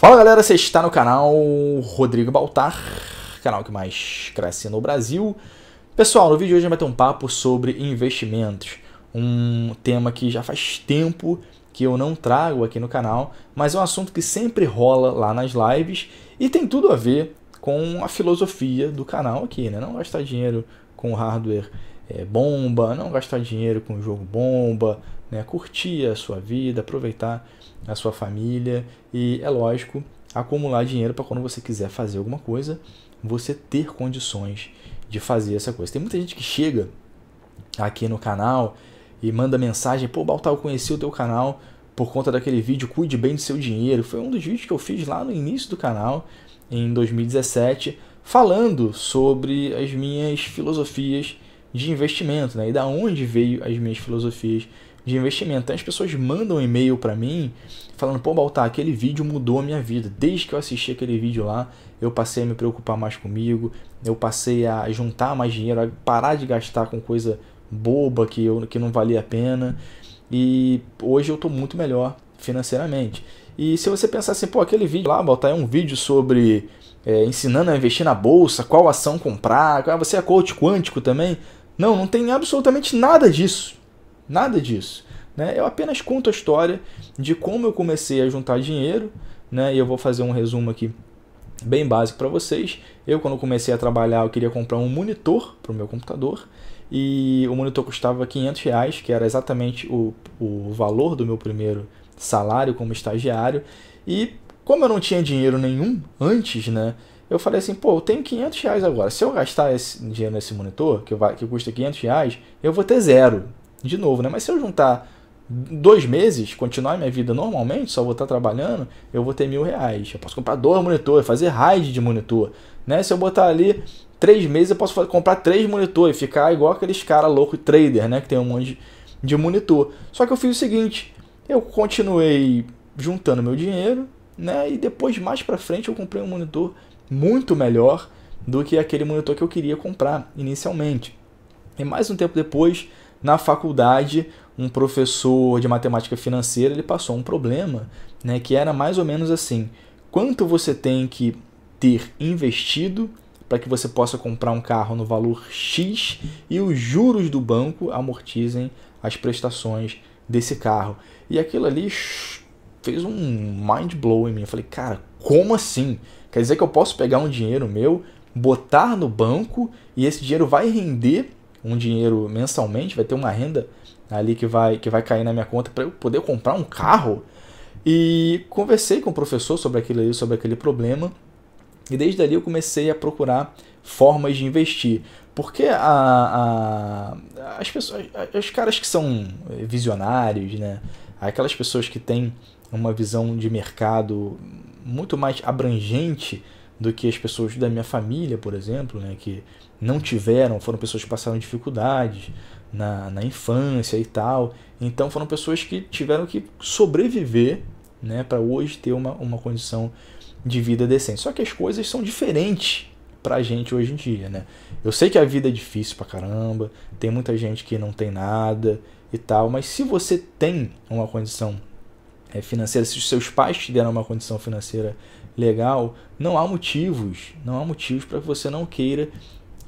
Fala galera, você está no canal Rodrigo Baltar, canal que mais cresce no Brasil. Pessoal, no vídeo de hoje vai ter um papo sobre investimentos, um tema que já faz tempo que eu não trago aqui no canal, mas é um assunto que sempre rola lá nas lives e tem tudo a ver com a filosofia do canal aqui, né? Não gastar dinheiro com hardware é, bomba, não gastar dinheiro com jogo bomba, né? curtir a sua vida, aproveitar a sua família e, é lógico, acumular dinheiro para quando você quiser fazer alguma coisa, você ter condições de fazer essa coisa. Tem muita gente que chega aqui no canal e manda mensagem, pô, Baltar, eu conheci o teu canal por conta daquele vídeo Cuide Bem do Seu Dinheiro. Foi um dos vídeos que eu fiz lá no início do canal, em 2017, falando sobre as minhas filosofias de investimento, né? E da onde veio as minhas filosofias de investimento. Então as pessoas mandam um e-mail para mim falando, pô, Baltar, aquele vídeo mudou a minha vida. Desde que eu assisti aquele vídeo lá, eu passei a me preocupar mais comigo, eu passei a juntar mais dinheiro, a parar de gastar com coisa boba que, eu, que não valia a pena. E hoje eu estou muito melhor financeiramente. E se você pensar assim, pô, aquele vídeo lá, Baltar, é um vídeo sobre é, ensinando a investir na bolsa, qual ação comprar, ah, você é coach quântico também? Não, não tem absolutamente nada disso. Nada disso. Né? Eu apenas conto a história de como eu comecei a juntar dinheiro, né? e eu vou fazer um resumo aqui bem básico para vocês. Eu, quando comecei a trabalhar, eu queria comprar um monitor para o meu computador, e o monitor custava 500 reais, que era exatamente o, o valor do meu primeiro salário como estagiário, e como eu não tinha dinheiro nenhum antes, né? Eu falei assim, pô, eu tenho 500 reais agora. Se eu gastar esse dinheiro nesse monitor, que, vai, que custa 500 reais, eu vou ter zero de novo, né? Mas se eu juntar dois meses, continuar minha vida normalmente, só vou estar trabalhando, eu vou ter mil reais. Eu posso comprar dois monitores, fazer raid de monitor, né? Se eu botar ali três meses, eu posso comprar três monitores, ficar igual aqueles cara louco trader, né? Que tem um monte de monitor. Só que eu fiz o seguinte, eu continuei juntando meu dinheiro, né? E depois, mais para frente, eu comprei um monitor muito melhor do que aquele monitor que eu queria comprar inicialmente. E mais um tempo depois, na faculdade, um professor de matemática financeira ele passou um problema, né, que era mais ou menos assim: quanto você tem que ter investido para que você possa comprar um carro no valor X e os juros do banco amortizem as prestações desse carro. E aquilo ali fez um mind blow em mim. Eu falei, cara, como assim? Quer dizer que eu posso pegar um dinheiro meu, botar no banco e esse dinheiro vai render um dinheiro mensalmente, vai ter uma renda ali que vai, que vai cair na minha conta para eu poder comprar um carro. E conversei com o professor sobre aquilo ali, sobre aquele problema. E desde ali eu comecei a procurar formas de investir. Porque a, a, as pessoas, os caras que são visionários, né? aquelas pessoas que têm uma visão de mercado muito mais abrangente do que as pessoas da minha família, por exemplo, né? que não tiveram, foram pessoas que passaram dificuldades na, na infância e tal. Então foram pessoas que tiveram que sobreviver né, para hoje ter uma, uma condição de vida decente. Só que as coisas são diferentes para a gente hoje em dia. Né? Eu sei que a vida é difícil para caramba, tem muita gente que não tem nada e tal, mas se você tem uma condição eh, financeira, se os seus pais te deram uma condição financeira legal, não há motivos, não há motivos para que você não queira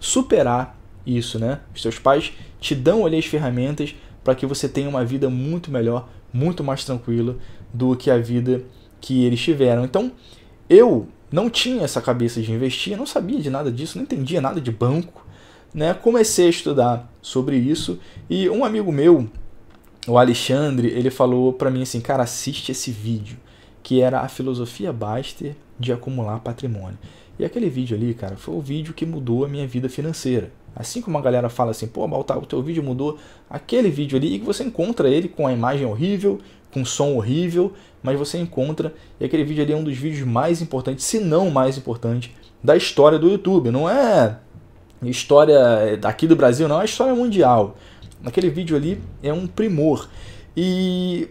superar isso, né? Os seus pais te dão ali as ferramentas para que você tenha uma vida muito melhor, muito mais tranquila do que a vida que eles tiveram. Então, eu não tinha essa cabeça de investir, não sabia de nada disso, não entendia nada de banco, né? Comecei a estudar sobre isso e um amigo meu, o Alexandre, ele falou para mim assim: "Cara, assiste esse vídeo" que era a filosofia Baster de acumular patrimônio. E aquele vídeo ali, cara, foi o vídeo que mudou a minha vida financeira. Assim como a galera fala assim, pô, Baltar, o teu vídeo mudou, aquele vídeo ali, e que você encontra ele com a imagem horrível, com som horrível, mas você encontra, e aquele vídeo ali é um dos vídeos mais importantes, se não o mais importante, da história do YouTube. Não é história daqui do Brasil, não, é história mundial. Aquele vídeo ali é um primor. E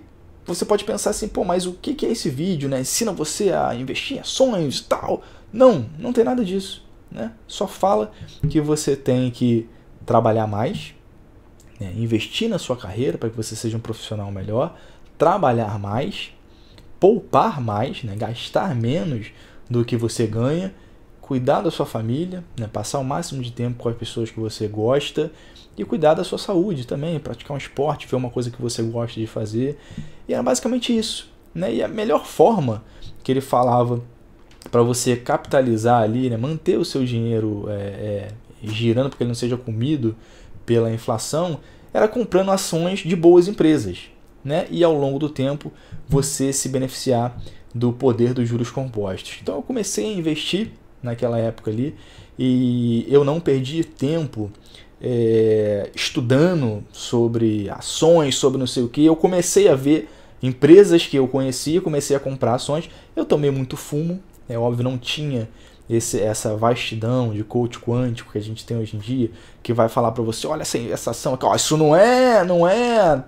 você pode pensar assim, pô, mas o que é esse vídeo, né? Ensina você a investir em ações, tal. Não, não tem nada disso, né? Só fala que você tem que trabalhar mais, né? investir na sua carreira para que você seja um profissional melhor, trabalhar mais, poupar mais, né? gastar menos do que você ganha cuidar da sua família, né? passar o máximo de tempo com as pessoas que você gosta e cuidar da sua saúde também, praticar um esporte, ver uma coisa que você gosta de fazer. E era basicamente isso. Né? E a melhor forma que ele falava para você capitalizar ali, né? manter o seu dinheiro é, é, girando porque ele não seja comido pela inflação, era comprando ações de boas empresas. Né? E ao longo do tempo você se beneficiar do poder dos juros compostos. Então eu comecei a investir naquela época ali. E eu não perdi tempo é, estudando sobre ações, sobre não sei o que. Eu comecei a ver empresas que eu conhecia, comecei a comprar ações. Eu tomei muito fumo, é óbvio, não tinha esse, essa vastidão de coach quântico que a gente tem hoje em dia, que vai falar para você, olha essa, essa ação aqui, ó, isso não é, não é,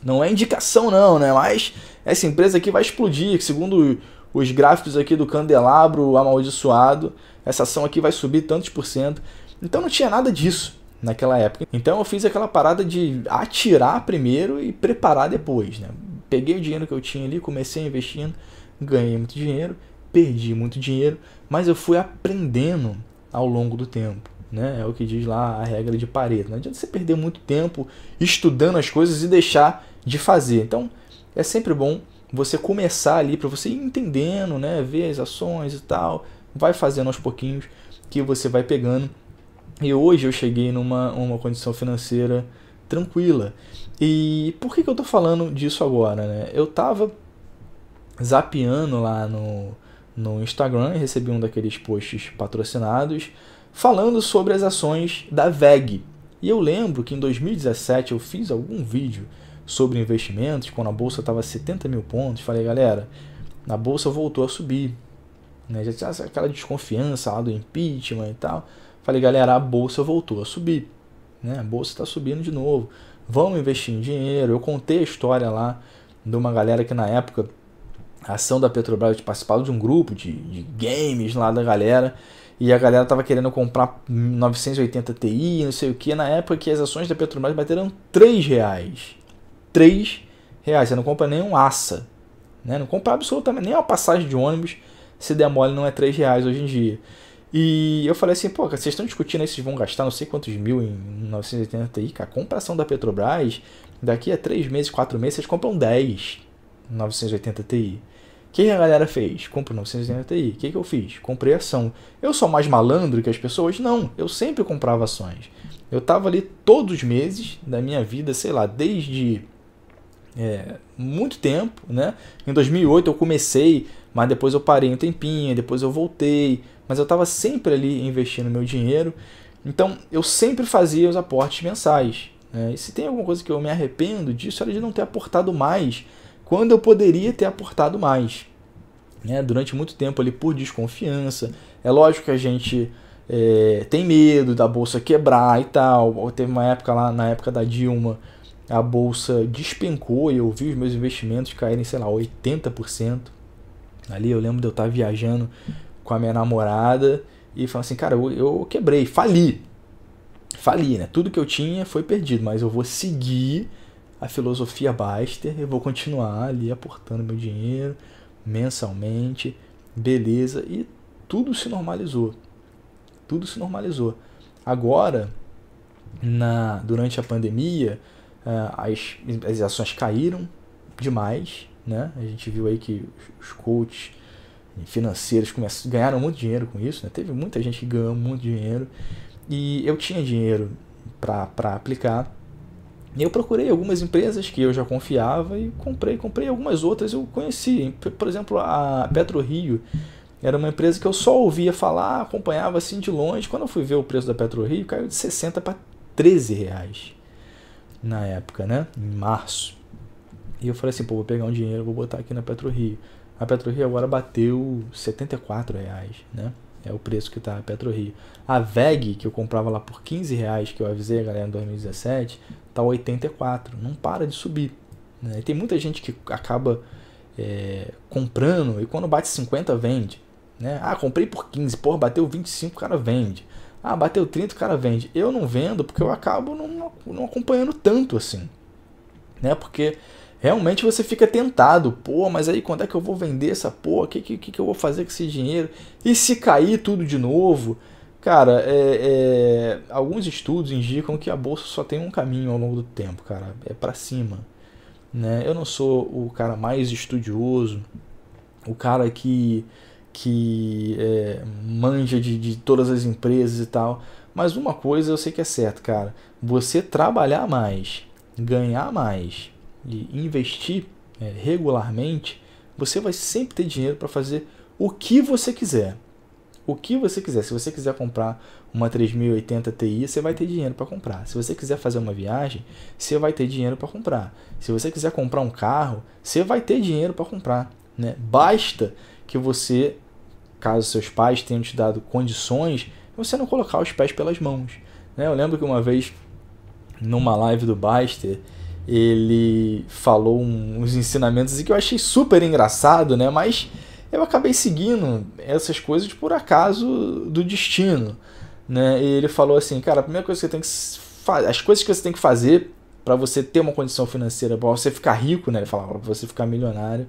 não é indicação não, né? Mas essa empresa aqui vai explodir, segundo os gráficos aqui do candelabro amaldiçoado, essa ação aqui vai subir tantos por cento. Então não tinha nada disso naquela época. Então eu fiz aquela parada de atirar primeiro e preparar depois, né? Peguei o dinheiro que eu tinha ali, comecei investindo, ganhei muito dinheiro, perdi muito dinheiro, mas eu fui aprendendo ao longo do tempo. Né? É o que diz lá a regra de Pareto. Né? Não adianta você perder muito tempo estudando as coisas e deixar de fazer. Então, é sempre bom você começar ali, para você ir entendendo, né, ver as ações e tal, vai fazendo aos pouquinhos que você vai pegando. E hoje eu cheguei numa uma condição financeira tranquila. E por que, que eu tô falando disso agora, né? Eu tava zapeando lá no, no Instagram e recebi um daqueles posts patrocinados falando sobre as ações da VEG. E eu lembro que em 2017 eu fiz algum vídeo sobre investimentos, quando a bolsa estava 70 mil pontos, falei, galera, na bolsa voltou a subir. Né? Já tinha aquela desconfiança lá do impeachment e tal. Falei, galera, a bolsa voltou a subir. Né? A bolsa está subindo de novo. Vamos investir em dinheiro. Eu contei a história lá de uma galera que na época a ação da Petrobras participava de um grupo de, de games lá da galera e a galera tava querendo comprar 980 Ti, não sei o que, na época que as ações da Petrobras bateram 3 reais. 3 reais. Você não compra nem um aça. Né? Não compra absolutamente nem uma passagem de ônibus se der mole não é 3 reais hoje em dia. E eu falei assim, pô, vocês estão discutindo aí se vão gastar não sei quantos mil em 1980 Ti, cara. Compração da Petrobras, daqui a 3 meses, 4 meses, vocês compram 10 980 Ti. O que a galera fez? Compro 980 Ti. O que, que eu fiz? Comprei ação. Eu sou mais malandro que as pessoas? Não, eu sempre comprava ações. Eu tava ali todos os meses da minha vida, sei lá, desde é, muito tempo, né? Em 2008 eu comecei, mas depois eu parei um tempinho, depois eu voltei, mas eu estava sempre ali investindo meu dinheiro. Então eu sempre fazia os aportes mensais. Né? E se tem alguma coisa que eu me arrependo disso era de não ter aportado mais quando eu poderia ter aportado mais. Né? Durante muito tempo ali por desconfiança. É lógico que a gente é, tem medo da bolsa quebrar e tal. Teve uma época lá na época da Dilma a bolsa despencou e eu vi os meus investimentos caírem, sei lá, 80%. Ali eu lembro de eu estar viajando com a minha namorada e falar assim, cara, eu, eu quebrei, fali. Fali, né? Tudo que eu tinha foi perdido, mas eu vou seguir a filosofia Baster eu vou continuar ali aportando meu dinheiro mensalmente, beleza, e tudo se normalizou. Tudo se normalizou. Agora, na durante a pandemia, é, as, as ações caíram demais, né? A gente viu aí que os coaches financeiros começaram, ganharam muito dinheiro com isso, né? Teve muita gente que ganhou muito dinheiro e eu tinha dinheiro para aplicar. E eu procurei algumas empresas que eu já confiava e comprei, comprei algumas outras eu conheci. Por exemplo, a Petro Rio era uma empresa que eu só ouvia falar, acompanhava assim de longe. Quando eu fui ver o preço da Petro Rio, caiu de 60 para 13 reais na época, né? Em março. E eu falei assim, pô, vou pegar um dinheiro, vou botar aqui na PetroRio. A PetroRio agora bateu 74 reais, né? É o preço que está a PetroRio. A VEG, que eu comprava lá por 15 reais, que eu avisei a galera em 2017, tá 84. Não para de subir. Né? E tem muita gente que acaba é, comprando e quando bate 50 vende. Né? Ah, comprei por 15, porra, bateu 25, o cara vende. Ah, bateu 30, o cara vende. Eu não vendo porque eu acabo não, não acompanhando tanto assim. Né? Porque realmente você fica tentado. Pô, mas aí quando é que eu vou vender essa porra? O que, que, que eu vou fazer com esse dinheiro? E se cair tudo de novo? Cara, é, é, alguns estudos indicam que a bolsa só tem um caminho ao longo do tempo, cara. É para cima. Né? Eu não sou o cara mais estudioso, o cara que que é, manja de, de todas as empresas e tal. Mas uma coisa eu sei que é certa, cara. Você trabalhar mais, ganhar mais e investir é, regularmente, você vai sempre ter dinheiro para fazer o que você quiser. O que você quiser. Se você quiser comprar uma 3080 Ti, você vai ter dinheiro para comprar. Se você quiser fazer uma viagem, você vai ter dinheiro para comprar. Se você quiser comprar um carro, você vai ter dinheiro para comprar. Né? Basta que você, caso seus pais tenham te dado condições, você não colocar os pés pelas mãos. Né? Eu lembro que uma vez, numa live do Baster, ele falou uns ensinamentos que eu achei super engraçado, né? Mas eu acabei seguindo essas coisas por acaso do destino, né? E ele falou assim, cara, a primeira coisa que você tem que fazer, as coisas que você tem que fazer para você ter uma condição financeira, para você ficar rico, né? Ele falava, para você ficar milionário,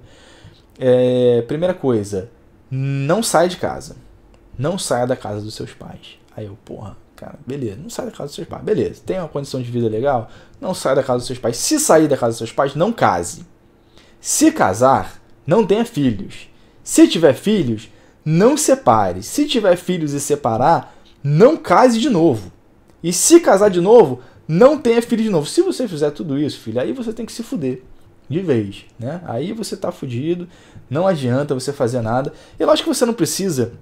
é, primeira coisa, não saia de casa. Não saia da casa dos seus pais. Aí eu, porra, cara, beleza, não saia da casa dos seus pais. Beleza, tem uma condição de vida legal, não saia da casa dos seus pais. Se sair da casa dos seus pais, não case. Se casar, não tenha filhos. Se tiver filhos, não separe. Se tiver filhos e separar, não case de novo. E se casar de novo, não tenha filho de novo. Se você fizer tudo isso, filho, aí você tem que se fuder de vez, né? Aí você tá fudido, não adianta você fazer nada. E lógico que você não precisa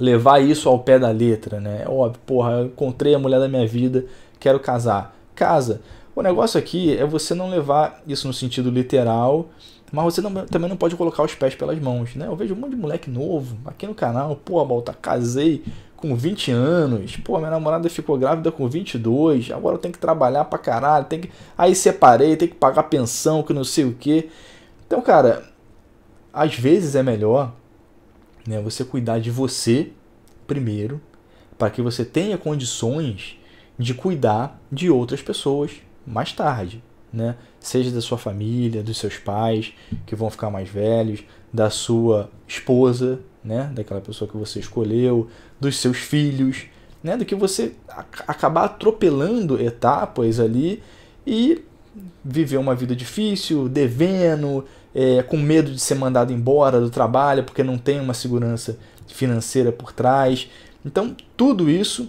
levar isso ao pé da letra, né? É óbvio, porra, encontrei a mulher da minha vida, quero casar. Casa. O negócio aqui é você não levar isso no sentido literal, mas você não, também não pode colocar os pés pelas mãos, né? Eu vejo um monte de moleque novo aqui no canal, porra, Balta, tá, casei com 20 anos, pô, minha namorada ficou grávida com 22, agora eu tenho que trabalhar pra caralho, tem que... aí separei, tem que pagar pensão, que não sei o que. Então, cara, às vezes é melhor né, você cuidar de você primeiro, para que você tenha condições de cuidar de outras pessoas mais tarde, né? Seja da sua família, dos seus pais que vão ficar mais velhos, da sua esposa né? Daquela pessoa que você escolheu, dos seus filhos, né? Do que você acabar atropelando etapas ali e viver uma vida difícil, devendo, é, com medo de ser mandado embora do trabalho porque não tem uma segurança financeira por trás. Então, tudo isso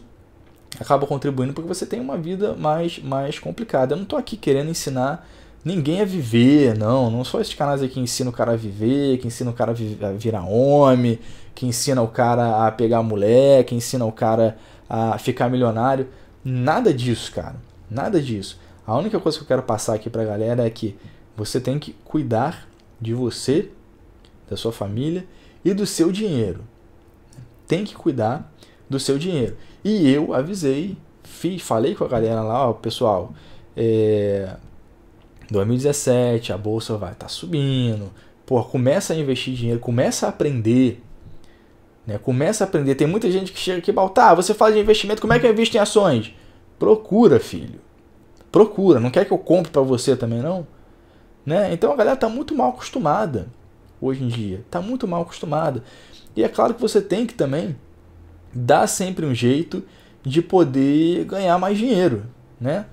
acaba contribuindo porque você tem uma vida mais, mais complicada. Eu não estou aqui querendo ensinar ninguém é viver, não. Não são esses canais aí que ensina o cara a viver, que ensina o cara a virar homem, que ensina o cara a pegar mulher, que ensina o cara a ficar milionário. Nada disso, cara. Nada disso. A única coisa que eu quero passar aqui pra galera é que você tem que cuidar de você, da sua família e do seu dinheiro. Tem que cuidar do seu dinheiro. E eu avisei, fiz, falei com a galera lá, ó, pessoal, é, 2017, a bolsa vai estar tá subindo. Pô, começa a investir dinheiro, começa a aprender. Né? Começa a aprender. Tem muita gente que chega aqui e fala, tá, você fala de investimento, como é que eu invisto em ações? Procura, filho. Procura. Não quer que eu compre para você também, não? Né? Então a galera tá muito mal acostumada hoje em dia. Tá muito mal acostumada. E é claro que você tem que também dar sempre um jeito de poder ganhar mais dinheiro, né?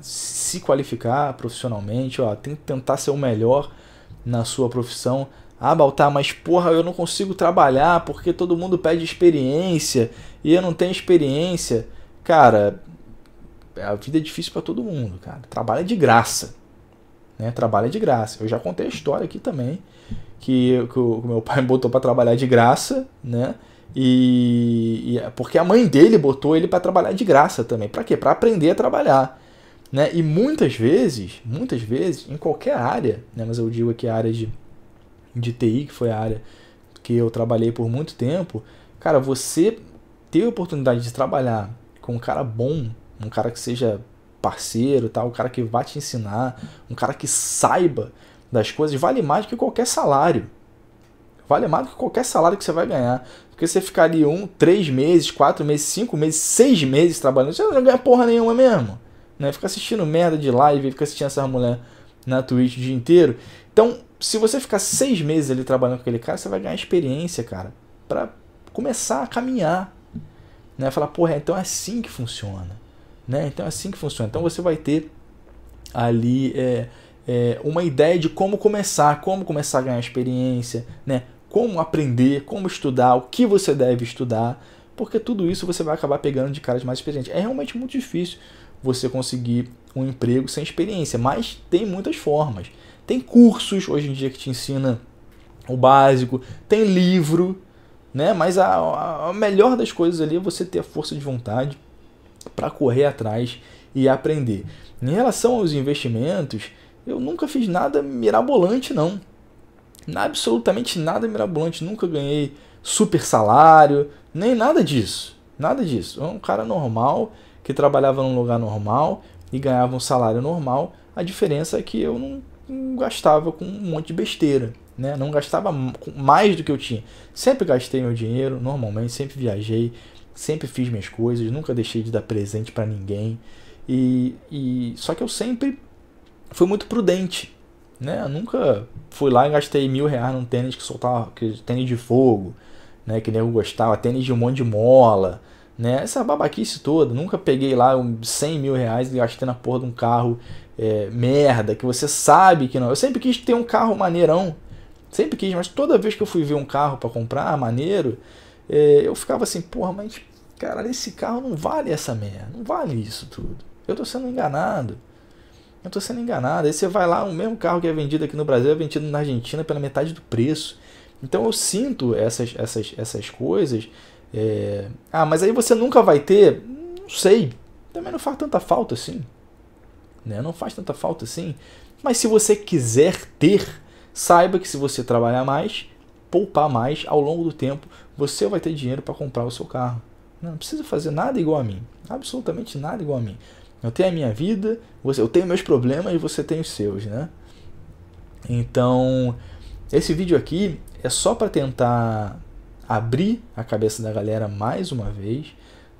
se qualificar profissionalmente, ó, tem que tentar ser o melhor na sua profissão. Ah, Baltar, mas porra, eu não consigo trabalhar porque todo mundo pede experiência e eu não tenho experiência. Cara, a vida é difícil para todo mundo, cara. Trabalha é de graça. Né? Trabalha é de graça. Eu já contei a história aqui também que, que o, meu pai botou para trabalhar de graça, né? E, e, é porque a mãe dele botou ele para trabalhar de graça também. Para quê? Para aprender a trabalhar. Né? E muitas vezes, muitas vezes, em qualquer área, né? mas eu digo aqui a área de, de TI, que foi a área que eu trabalhei por muito tempo, cara, você ter a oportunidade de trabalhar com um cara bom, um cara que seja parceiro, tá, um cara que vá te ensinar, um cara que saiba das coisas, vale mais do que qualquer salário. Vale mais do que qualquer salário que você vai ganhar. Porque você ficar ali um, três meses, quatro meses, cinco meses, seis meses trabalhando, você não ganha porra nenhuma mesmo né? Ficar assistindo merda de live, ficar assistindo essa mulher na Twitch o dia inteiro. Então, se você ficar seis meses ali trabalhando com aquele cara, você vai ganhar experiência, cara, para começar a caminhar, né? Falar, porra, então é assim que funciona, né? Então é assim que funciona. Então você vai ter ali é, é, uma ideia de como começar, como começar a ganhar experiência, né? Como aprender, como estudar, o que você deve estudar, porque tudo isso você vai acabar pegando de caras mais experientes. É realmente muito difícil você conseguir um emprego sem experiência, mas tem muitas formas. Tem cursos hoje em dia que te ensina o básico, tem livro, né? Mas a, a melhor das coisas ali é você ter a força de vontade para correr atrás e aprender. Em relação aos investimentos, eu nunca fiz nada mirabolante não. Absolutamente nada mirabolante, nunca ganhei super salário, nem nada disso. Nada disso. É um cara normal que trabalhava num lugar normal e ganhava um salário normal. A diferença é que eu não, gastava com um monte de besteira, né? Não gastava mais do que eu tinha. Sempre gastei meu dinheiro, normalmente, sempre viajei, sempre fiz minhas coisas, nunca deixei de dar presente para ninguém. E, e só que eu sempre fui muito prudente, né? Eu nunca fui lá e gastei mil reais num tênis que soltava, que tênis de fogo, né? Que nem eu gostava, tênis de um monte de mola, né? Essa babaquice toda, nunca peguei lá 100 mil reais e gastei na porra de um carro é, merda, que você sabe que não. Eu sempre quis ter um carro maneirão, sempre quis, mas toda vez que eu fui ver um carro para comprar maneiro, é, eu ficava assim, porra, mas cara, esse carro não vale essa merda, não vale isso tudo. Eu tô sendo enganado. Eu tô sendo enganado. Aí você vai lá, o mesmo carro que é vendido aqui no Brasil é vendido na Argentina pela metade do preço. Então eu sinto essas, essas, essas coisas é... Ah, mas aí você nunca vai ter. Não sei. Também não faz tanta falta assim. Né? Não faz tanta falta assim. Mas se você quiser ter, saiba que se você trabalhar mais, poupar mais ao longo do tempo, você vai ter dinheiro para comprar o seu carro. Não, né? não precisa fazer nada igual a mim. Absolutamente nada igual a mim. Eu tenho a minha vida, eu tenho meus problemas e você tem os seus, né? Então, esse vídeo aqui é só para tentar abrir a cabeça da galera mais uma vez.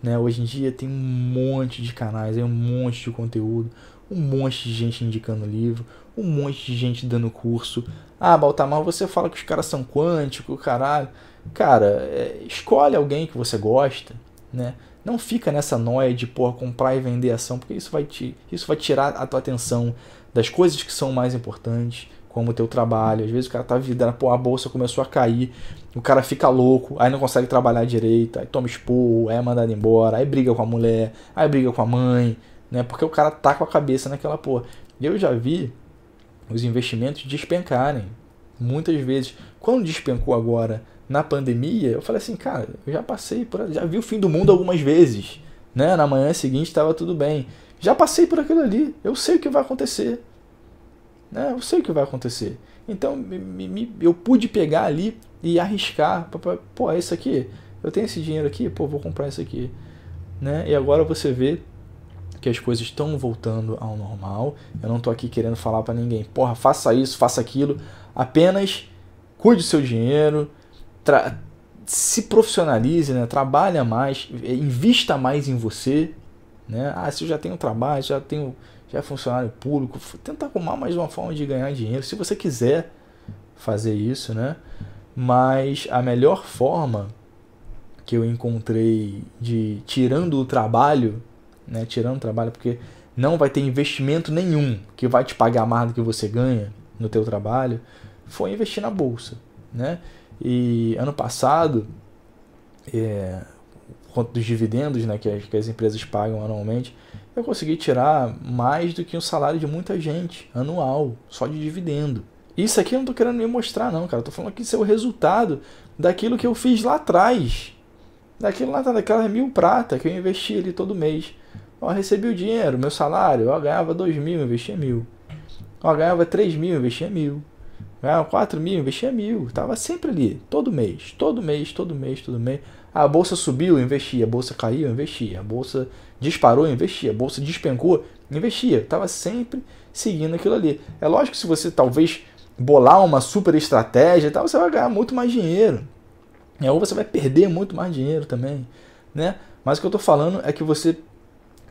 Né? Hoje em dia tem um monte de canais, um monte de conteúdo, um monte de gente indicando livro, um monte de gente dando curso. Ah, Baltamar, você fala que os caras são quânticos, caralho. Cara, é, escolhe alguém que você gosta, né? Não fica nessa noia de, porra, comprar e vender ação, porque isso vai, te, isso vai tirar a tua atenção das coisas que são mais importantes, como o teu trabalho. Às vezes o cara tá vidando, pô, a bolsa começou a cair, o cara fica louco, aí não consegue trabalhar direito, aí toma expor, aí é mandado embora, aí briga com a mulher, aí briga com a mãe, né? Porque o cara tá com a cabeça naquela porra. Eu já vi os investimentos despencarem muitas vezes. Quando despencou agora na pandemia, eu falei assim, cara, eu já passei por, já vi o fim do mundo algumas vezes, né? Na manhã seguinte estava tudo bem. Já passei por aquilo ali, eu sei o que vai acontecer. Né? Eu sei o que vai acontecer. Então me, me, eu pude pegar ali e arriscar. Pô, é isso aqui. Eu tenho esse dinheiro aqui, pô, vou comprar isso aqui. Né? E agora você vê que as coisas estão voltando ao normal. Eu não estou aqui querendo falar para ninguém, porra, faça isso, faça aquilo. Apenas cuide do seu dinheiro, se profissionalize, né? trabalha mais, invista mais em você. Né? Ah, se eu já tenho trabalho, já tenho já é funcionário público, tenta arrumar mais uma forma de ganhar dinheiro, se você quiser fazer isso, né? Mas a melhor forma que eu encontrei de tirando o trabalho, né? Tirando o trabalho, porque não vai ter investimento nenhum que vai te pagar mais do que você ganha no teu trabalho, foi investir na bolsa, né? E ano passado é, quanto dos dividendos né, que, as, que as empresas pagam anualmente, eu consegui tirar mais do que o salário de muita gente anual, só de dividendo. Isso aqui eu não estou querendo me mostrar, não, cara. Estou falando que isso é o resultado daquilo que eu fiz lá atrás. Daquilo lá, daquela mil prata que eu investi ali todo mês. Ó, recebi o dinheiro, meu salário, eu ganhava dois mil, investia mil. Ó, ganhava três mil, investia mil. Ganhava quatro mil, investia mil. Tava sempre ali, todo mês, todo mês, todo mês, todo mês. Todo mês a bolsa subiu, eu investia. A bolsa caiu, eu investia. A bolsa disparou, eu investia. A bolsa despencou, eu investia. Estava sempre seguindo aquilo ali. É lógico que se você talvez bolar uma super estratégia tal, você vai ganhar muito mais dinheiro. Ou você vai perder muito mais dinheiro também. Né? Mas o que eu estou falando é que você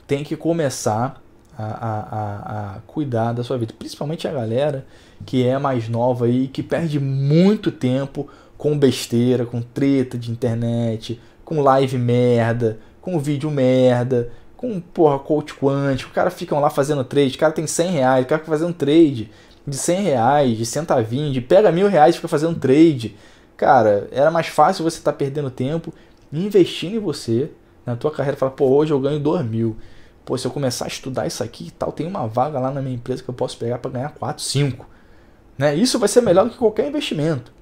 tem que começar a, a, a, a, cuidar da sua vida. Principalmente a galera que é mais nova e que perde muito tempo com besteira, com treta de internet, com live merda, com vídeo merda, com porra, coach quântico. O cara fica lá fazendo trade, o cara tem 100 reais, o cara fica fazendo trade de 100 reais, de centavinho, de pega mil reais e fica fazendo trade. Cara, era mais fácil você estar tá perdendo tempo investindo em você, na tua carreira. Fala, pô, hoje eu ganho 2 mil. Pô, se eu começar a estudar isso aqui e tal, tem uma vaga lá na minha empresa que eu posso pegar para ganhar 4, 5. Né? Isso vai ser melhor do que qualquer investimento.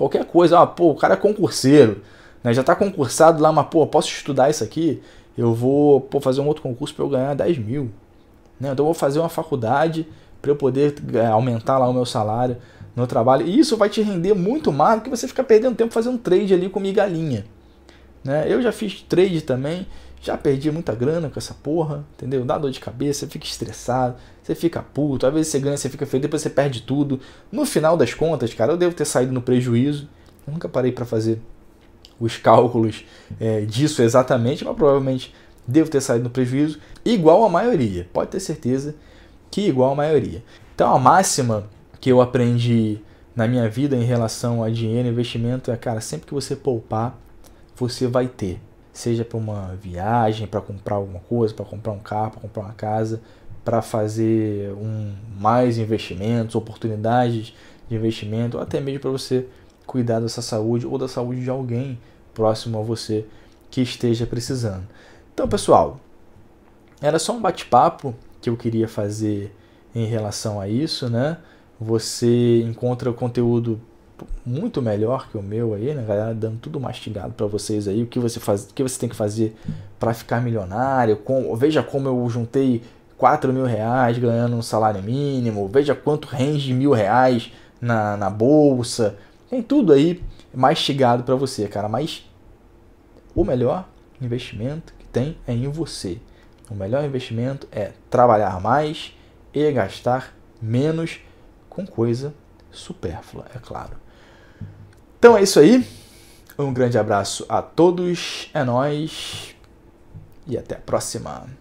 Qualquer coisa, ah, pô, o cara é concurseiro, né? Já está concursado lá, mas, pô, posso estudar isso aqui? Eu vou pô, fazer um outro concurso para eu ganhar 10 mil. Né? Então eu vou fazer uma faculdade para eu poder é, aumentar lá o meu salário no trabalho. E isso vai te render muito mais do que você ficar perdendo tempo fazendo trade ali com migalhinha. Né? Eu já fiz trade também já perdi muita grana com essa porra, entendeu? Dá dor de cabeça, você fica estressado, você fica puto, às vezes você ganha, você fica feliz, depois você perde tudo. No final das contas, cara, eu devo ter saído no prejuízo. Eu nunca parei para fazer os cálculos é, disso exatamente, mas provavelmente devo ter saído no prejuízo igual a maioria. Pode ter certeza que igual a maioria. Então a máxima que eu aprendi na minha vida em relação a dinheiro e investimento é, cara, sempre que você poupar, você vai ter seja para uma viagem, para comprar alguma coisa, para comprar um carro, para comprar uma casa, para fazer um mais investimentos, oportunidades de investimento, até mesmo para você cuidar dessa saúde ou da saúde de alguém próximo a você que esteja precisando. Então, pessoal, era só um bate-papo que eu queria fazer em relação a isso, né? Você encontra o conteúdo Tipo, muito melhor que o meu aí, né, galera? Dando tudo mastigado para vocês aí, o que você faz, o que você tem que fazer para ficar milionário. Com, veja como eu juntei 4 mil reais ganhando um salário mínimo. Veja quanto rende de mil reais na, na bolsa. Tem tudo aí mastigado para você, cara. Mas o melhor investimento que tem é em você. O melhor investimento é trabalhar mais e gastar menos com coisa supérflua, é claro. Então é isso aí. Um grande abraço a todos, é nós e até a próxima.